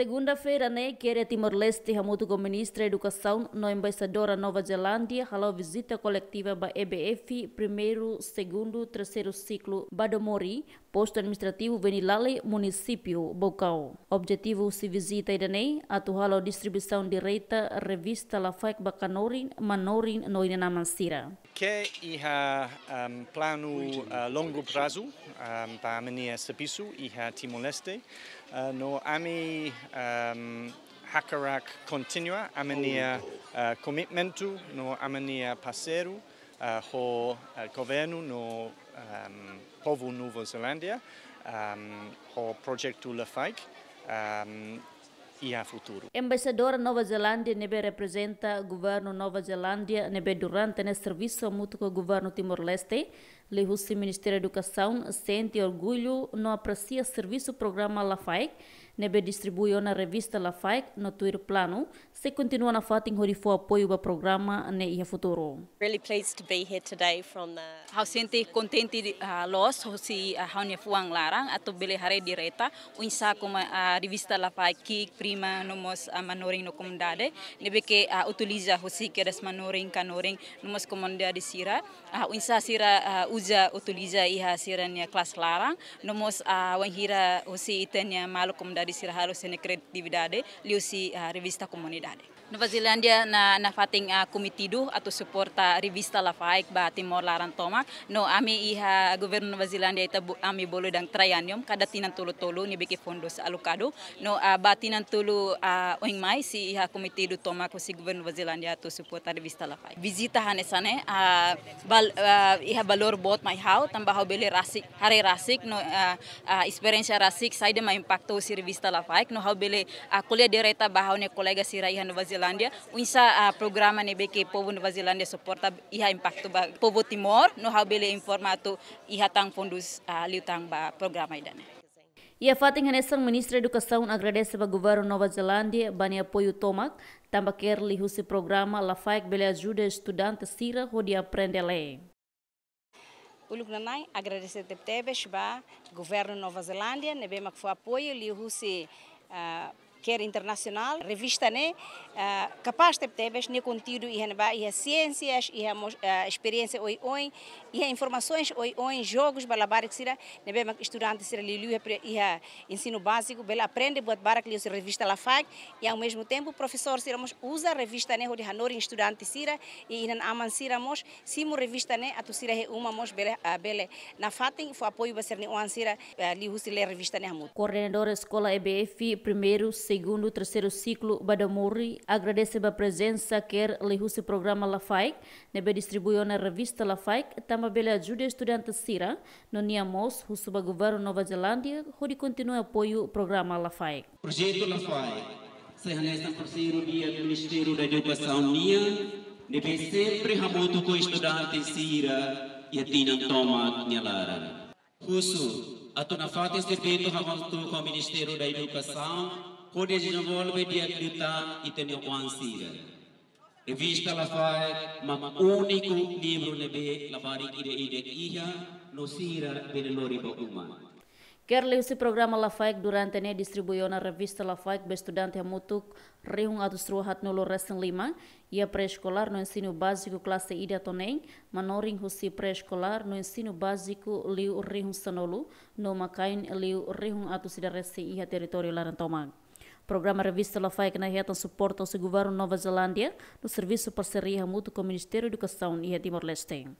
Segunda-feira, ney né, Queria Timor-Leste, remoto com o ministro da Educação, no da Nova Zelândia, halou visita coletiva da EBF, primeiro, segundo, terceiro ciclo, Badomori, posto administrativo Venilale, município, Bocau. Objetivo se visita Idanei, né, atual a distribuição direita, revista La Faik Bacanorin, Manorin, no Inanamansira. Que iha um, plano a uh, longo prazo um, para a mania Sapisu, a Timor-Leste, uh, no AMI um, hakarak continua amenia uh, commitmentu no amenia passeru uh, ho uh, governu no um, povu Nova Zelandia um, ho um, ia futuro. Embaixador Nova Zelândia nebe representa governo Nova Zelândia nebe durante ne serviço governo Timor-Leste Lehussi Ministério da Educação sente orgulho no aprecia serviço programa Lafaik, nebe distribuiu na revista Lafaik no Twitter plano, se continua na fatin horifo apoio ao programa ne né, ia futuro. Really pleased to be here today from the How sente contente uh, los hosi uh, ah, haunia fuang larang ato bele hare direta unsa como a revista Lafaik ki prima nomos a manoring no comunidade nebe ke uh, ah, utiliza hosi que des manoring kanoring nomos comunidade sira uh, unsa sira uh, uja liza iha siranya kelas larang nomos a ah, wanhira usi itenya malukum dari sirahalo sene kreatividade liusi a ah, revista comunidade Nova Zelândia na, na fatin a ah, comitido atau tu suporta revista La Faik ba Timor Laran Tomak. No, ami iha governo Nova Zelândia ita ami bolo dang traianium kada tinan tulu-tulu ni beki fondos alokado. No, a ah, ba tinan tulu a ah, oing mai si iha comitido Tomak si governo Nova Zelândia tu suporta revista La Faik. Visita hane sane a bal a, iha balor bot mai hau tambah hau beli rasik hari rasik no a, a experience rasik saide mai impacto si revista La Faik no hau beli a kuliah direta bahau ne kolega si raihan Nova Zelândia Zelândia, unsa uh, ah, programa nebe que povo Nova Zelândia suporta iha impacto ba povo Timor, no habele informato iha tang fundos uh, ah, liu ba programa idane. Ia a Fatem Hanessan, ministra da agradece ao governo Nova Zelândia, bani apoio tomak também ker lihusi programa, la faik bele ajuda estudante Sira, onde aprende a ler. Uluk nanai agradecer tebe tebe shba governo Nova Zelândia, nebe mak fu apoio lihusi ah, quer internacional, revista né, ah, capaz de ter né, conteúdo e as ciências, e a experiência oi oi, e as informações oi oi, jogos balabar, labar né, que será, né bem estudante será lilu e a ensino básico, bela aprende boa barra que revista lá faz e ao mesmo tempo professor seramos usa revista né onde hanor estudante sira e ainda aman siramos simo revista né a tu sira é uma mos bela bela na fatem foi apoio para ser né o ansira eh, liu sira revista né Coordenadora Escola EBF primeiro segundo e terceiro ciclo Badamuri agradece a presença quer o programa Lafaik, nebe distribuiu na revista Lafaik, também lhe ajuda estudante Sira, no Niamos, o governo Nova Zelândia, onde continua apoio o programa Lafaik. Projeto Lafaik, se resta terceiro dia do Ministério da Educação Nia, deve sempre ramoto com estudante Sira e atinam toma Nyalara. Russo, a tua fato é servido ramoto com o Ministério da Educação Kodesh Vol Media Gruta Itene Wansira. Revista Lafae, Mama Unico Livro Nebe, Lafari Ide Ide Iha, Nosira Benelori Uma. Kerliu si programa Lafaik durante a distribuição na revista Lafaik be estudante Hamutuk Rihung atus ruhat nulu resen lima, ia pré-escolar no ensino básico classe Ida Tonem, manoring husi pré-escolar no ensino básico Liu Rihung Sanolu, no Macain Liu Rihung atus ida resi ia território Larantomang. Programa Revista Lafai que na reta suporta ao governo Nova Zelândia no serviço parceria mútua com o Ministério da Educação e a Timor-Leste.